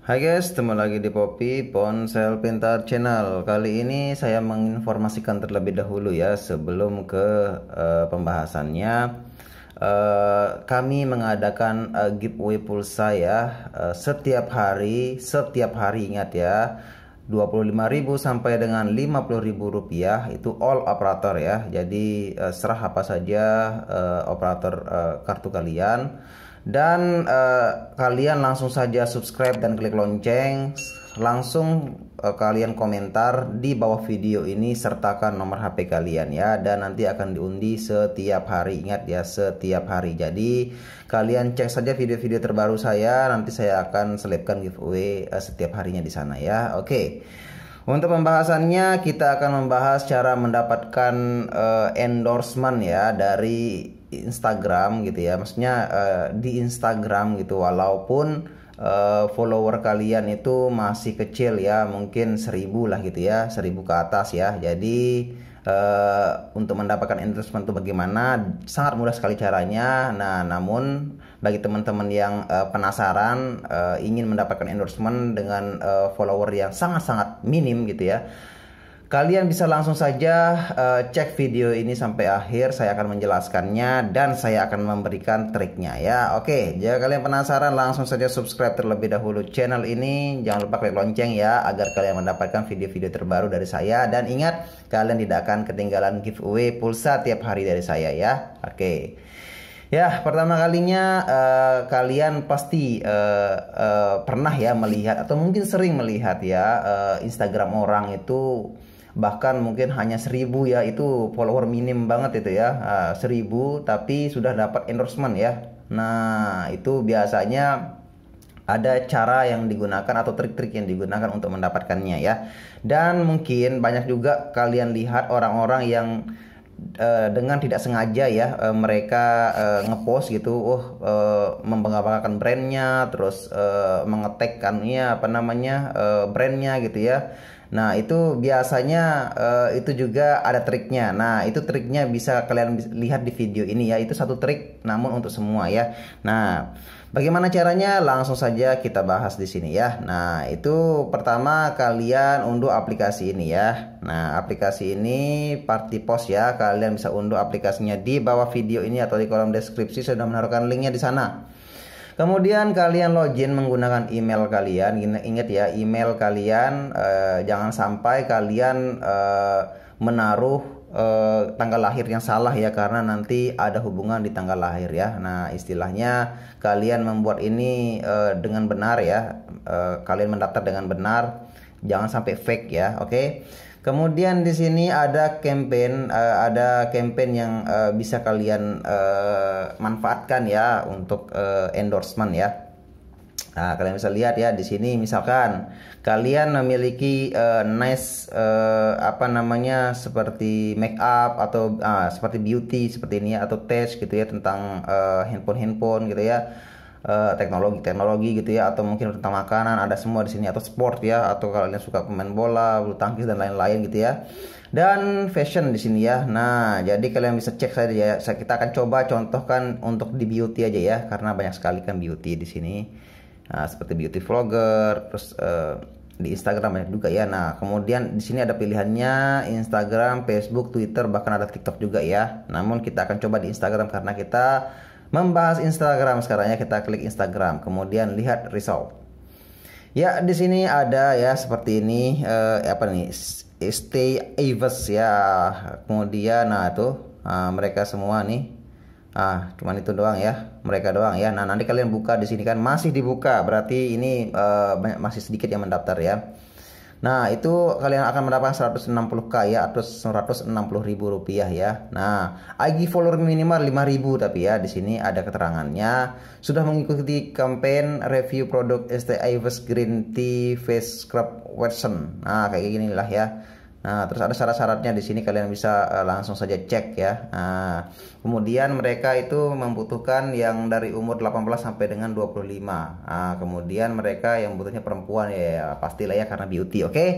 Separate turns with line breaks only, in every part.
Hai guys, ketemu lagi di Poppy Ponsel Pintar Channel. Kali ini saya menginformasikan terlebih dahulu ya sebelum ke uh, pembahasannya. Uh, kami mengadakan uh, giveaway pulsa ya uh, setiap hari, setiap hari ingat ya. 25.000 sampai dengan 50.000 rupiah itu all operator ya. Jadi uh, serah apa saja uh, operator uh, kartu kalian dan uh, kalian langsung saja subscribe dan klik lonceng langsung uh, kalian komentar di bawah video ini sertakan nomor HP kalian ya dan nanti akan diundi setiap hari ingat ya setiap hari jadi kalian cek saja video-video terbaru saya nanti saya akan selipkan giveaway uh, setiap harinya di sana ya oke okay. Untuk pembahasannya kita akan membahas cara mendapatkan uh, endorsement ya dari Instagram gitu ya maksudnya uh, di Instagram gitu walaupun uh, follower kalian itu masih kecil ya mungkin seribu lah gitu ya seribu ke atas ya jadi uh, untuk mendapatkan endorsement itu bagaimana sangat mudah sekali caranya nah namun bagi teman-teman yang uh, penasaran uh, ingin mendapatkan endorsement dengan uh, follower yang sangat-sangat minim gitu ya Kalian bisa langsung saja uh, cek video ini sampai akhir. Saya akan menjelaskannya dan saya akan memberikan triknya ya. Oke, jika kalian penasaran langsung saja subscribe terlebih dahulu channel ini. Jangan lupa klik lonceng ya agar kalian mendapatkan video-video terbaru dari saya dan ingat kalian tidak akan ketinggalan giveaway pulsa tiap hari dari saya ya. Oke. Ya, pertama kalinya uh, kalian pasti uh, uh, pernah ya melihat atau mungkin sering melihat ya uh, Instagram orang itu bahkan mungkin hanya seribu ya itu follower minim banget itu ya ah, seribu tapi sudah dapat endorsement ya nah itu biasanya ada cara yang digunakan atau trik-trik yang digunakan untuk mendapatkannya ya dan mungkin banyak juga kalian lihat orang-orang yang eh, dengan tidak sengaja ya eh, mereka eh, ngepost gitu oh membanggakan brandnya terus mengetekkan mengetekkannya apa namanya brandnya gitu ya Nah, itu biasanya uh, itu juga ada triknya. Nah, itu triknya bisa kalian lihat di video ini ya. Itu satu trik namun untuk semua ya. Nah, Bagaimana caranya? Langsung saja kita bahas di sini ya. Nah, itu pertama kalian unduh aplikasi ini ya. Nah, aplikasi ini Party Post ya. Kalian bisa unduh aplikasinya di bawah video ini atau di kolom deskripsi sudah menaruhkan linknya di sana. Kemudian kalian login menggunakan email kalian. Ingat ya, email kalian eh, jangan sampai kalian eh, menaruh eh, tanggal lahir yang salah ya karena nanti ada hubungan di tanggal lahir ya. Nah, istilahnya kalian membuat ini eh, dengan benar ya. Eh, kalian mendaftar dengan benar. Jangan sampai fake ya, oke? Okay? Kemudian di sini ada campaign uh, ada campaign yang uh, bisa kalian uh, manfaatkan ya untuk uh, endorsement ya. Nah, kalian bisa lihat ya di sini misalkan kalian memiliki uh, nice uh, apa namanya seperti make up atau uh, seperti beauty seperti ini ya, atau test gitu ya tentang handphone-handphone uh, handphone -handphone, gitu ya uh, teknologi teknologi gitu ya atau mungkin tentang makanan ada semua di sini atau sport ya atau kalau kalian suka pemain bola bulu tangkis dan lain-lain gitu ya dan fashion di sini ya nah jadi kalian bisa cek saja ya kita akan coba contohkan untuk di beauty aja ya karena banyak sekali kan beauty di sini nah, seperti beauty vlogger terus uh, di Instagram banyak juga ya nah kemudian di sini ada pilihannya Instagram Facebook Twitter bahkan ada TikTok juga ya namun kita akan coba di Instagram karena kita Membahas Instagram sekarang ya kita klik Instagram, kemudian lihat result. Ya, di sini ada ya seperti ini eh, apa nih? Stay Avis ya. Kemudian nah itu nah, mereka semua nih Ah, cuman itu doang ya, mereka doang ya. Nah, nanti kalian buka di sini kan masih dibuka, berarti ini eh, masih sedikit yang mendaftar ya. Nah, itu kalian akan mendapatkan 160k ya atau 160 ribu rupiah ya. Nah, IG follower minimal ribu tapi ya di sini ada keterangannya sudah mengikuti campaign review produk ST Ives Green Tea Face Scrub Watson. Nah, kayak gini lah ya. Nah, terus ada syarat-syaratnya di sini kalian bisa uh, langsung saja cek ya. Nah, kemudian mereka itu membutuhkan yang dari umur 18 sampai dengan 25. Nah, kemudian mereka yang butuhnya perempuan ya, ya pastilah ya karena beauty, oke? Okay?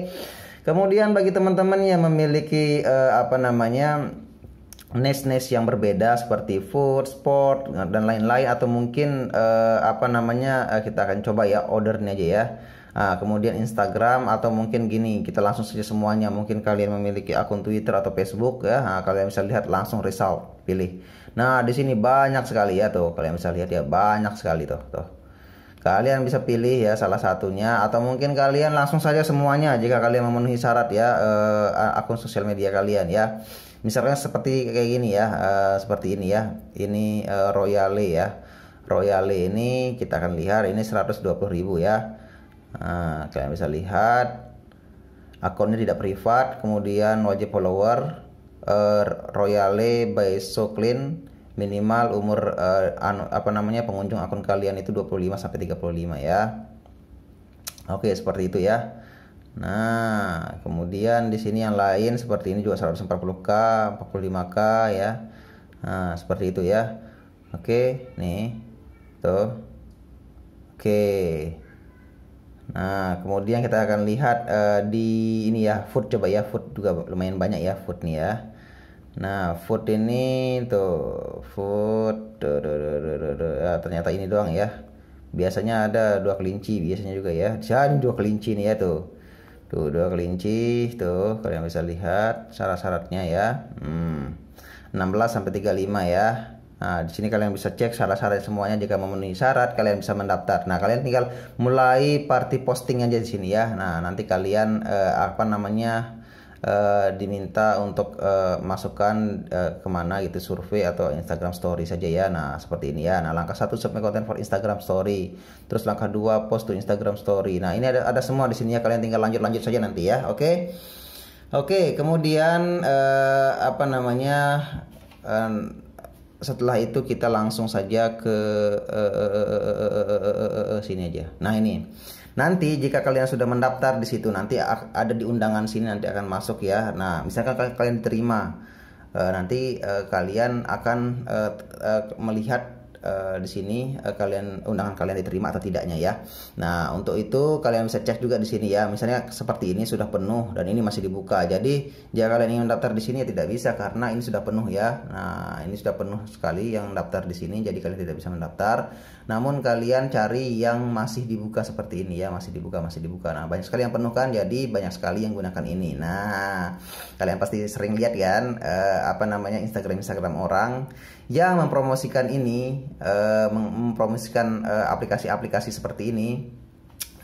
Kemudian bagi teman-teman yang memiliki uh, apa namanya nes-nes yang berbeda seperti food, sport dan lain-lain atau mungkin eh, apa namanya eh, kita akan coba ya ordernya aja ya. Nah, kemudian Instagram atau mungkin gini kita langsung saja semuanya mungkin kalian memiliki akun Twitter atau Facebook ya nah, kalian bisa lihat langsung result pilih nah di sini banyak sekali ya tuh kalian bisa lihat ya banyak sekali tuh tuh kalian bisa pilih ya salah satunya atau mungkin kalian langsung saja semuanya jika kalian memenuhi syarat ya eh, akun sosial media kalian ya misalnya seperti kayak gini ya eh, seperti ini ya ini eh, Royale ya Royale ini kita akan lihat ini 120.000 ya Nah, kalian bisa lihat akunnya tidak privat, kemudian wajib follower uh, Royale by Soclean minimal umur uh, eh, an, apa namanya pengunjung akun kalian itu 25 sampai 35 ya. Oke, seperti itu ya. Nah, kemudian di sini yang lain seperti ini juga 140k, 45k ya. Nah, seperti itu ya. Oke, nih. Tuh. Oke. Nah, kemudian kita akan lihat uh, di ini ya, food coba ya, food juga lumayan banyak ya food nih ya. Nah, food ini tuh food tuh, tuh, tuh, tuh, tuh, tuh. Nah, ternyata ini doang ya. Biasanya ada dua kelinci, biasanya juga ya. Dan dua kelinci nih ya tuh. Tuh, dua kelinci tuh kalian bisa lihat syarat-syaratnya ya. Hmm. 16 sampai 35 ya. Nah, di sini kalian bisa cek syarat-syarat semuanya jika memenuhi syarat kalian bisa mendaftar. Nah, kalian tinggal mulai party posting aja di sini ya. Nah, nanti kalian eh, apa namanya eh, diminta untuk eh, masukkan eh, kemana gitu survei atau Instagram Story saja ya. Nah, seperti ini ya. Nah, langkah satu submit konten for Instagram Story. Terus langkah dua post to Instagram Story. Nah, ini ada ada semua di sini ya. Kalian tinggal lanjut-lanjut saja nanti ya. Oke. Okay? Oke, okay, kemudian eh, apa namanya? Eh, setelah itu kita langsung saja ke uh, uh, uh, sini aja. Nah ini nanti jika kalian sudah mendaftar di situ nanti ada di undangan sini nanti akan masuk ya. Nah misalkan kalian diterima nanti kalian akan melihat uh, di sini uh, kalian undangan kalian diterima atau tidaknya ya. Nah, untuk itu kalian bisa cek juga di sini ya. Misalnya seperti ini sudah penuh dan ini masih dibuka. Jadi, jika kalian ingin daftar di sini ya tidak bisa karena ini sudah penuh ya. Nah, ini sudah penuh sekali yang daftar di sini jadi kalian tidak bisa mendaftar. Namun kalian cari yang masih dibuka seperti ini ya, masih dibuka, masih dibuka. Nah, banyak sekali yang penuh kan jadi banyak sekali yang gunakan ini. Nah, kalian pasti sering lihat kan uh, apa namanya Instagram Instagram orang yang mempromosikan ini uh, mempromosikan eh, aplikasi-aplikasi uh, seperti ini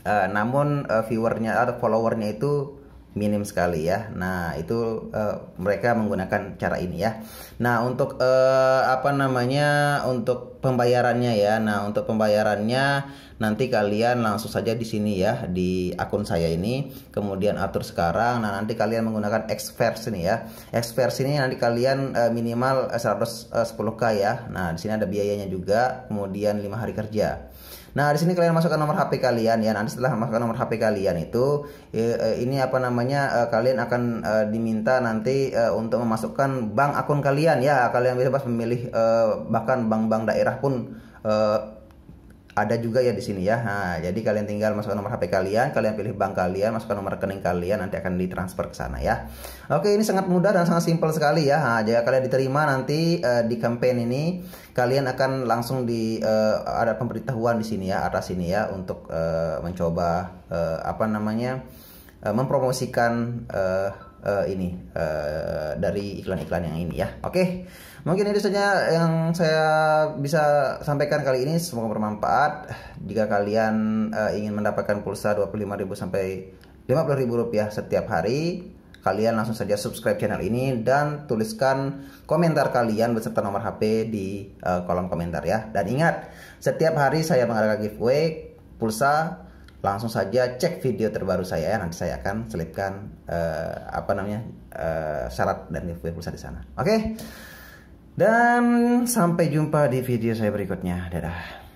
uh, namun uh, viewernya atau followernya itu minim sekali ya. Nah, itu uh, mereka menggunakan cara ini ya. Nah, untuk uh, apa namanya? untuk pembayarannya ya. Nah, untuk pembayarannya nanti kalian langsung saja di sini ya di akun saya ini, kemudian atur sekarang. Nah, nanti kalian menggunakan Xverse ini ya. Xverse ini nanti kalian uh, minimal 110k ya. Nah, di sini ada biayanya juga, kemudian lima hari kerja. Nah, di sini kalian masukkan nomor HP kalian ya. Nanti setelah masukkan nomor HP kalian itu ya, eh, ini apa namanya eh, kalian akan eh, diminta nanti untuk memasukkan bank akun kalian ya. Kalian bisa pas memilih bahkan bank-bank daerah pun ada juga ya di sini ya. Nah, jadi kalian tinggal masukkan nomor HP kalian, kalian pilih bank kalian, masukkan nomor rekening kalian, nanti akan ditransfer ke sana ya. Oke, ini sangat mudah dan sangat simpel sekali ya. Nah, jika kalian diterima nanti uh, di campaign ini, kalian akan langsung di uh, ada pemberitahuan di sini ya, atas ini ya untuk uh, mencoba uh, apa namanya uh, mempromosikan uh, uh, ini uh, dari iklan-iklan yang ini ya. Oke, okay. mungkin itu saja yang saya bisa sampaikan kali ini. Semoga bermanfaat. Jika kalian uh, ingin mendapatkan pulsa 25.000 sampai 50.000 rupiah setiap hari, kalian langsung saja subscribe channel ini dan tuliskan komentar kalian beserta nomor HP di uh, kolom komentar ya. Dan ingat, setiap hari saya mengadakan giveaway pulsa langsung saja cek video terbaru saya ya nanti saya akan selipkan uh, apa namanya uh, syarat dan giveaway pulsa di sana oke okay? dan sampai jumpa di video saya berikutnya dadah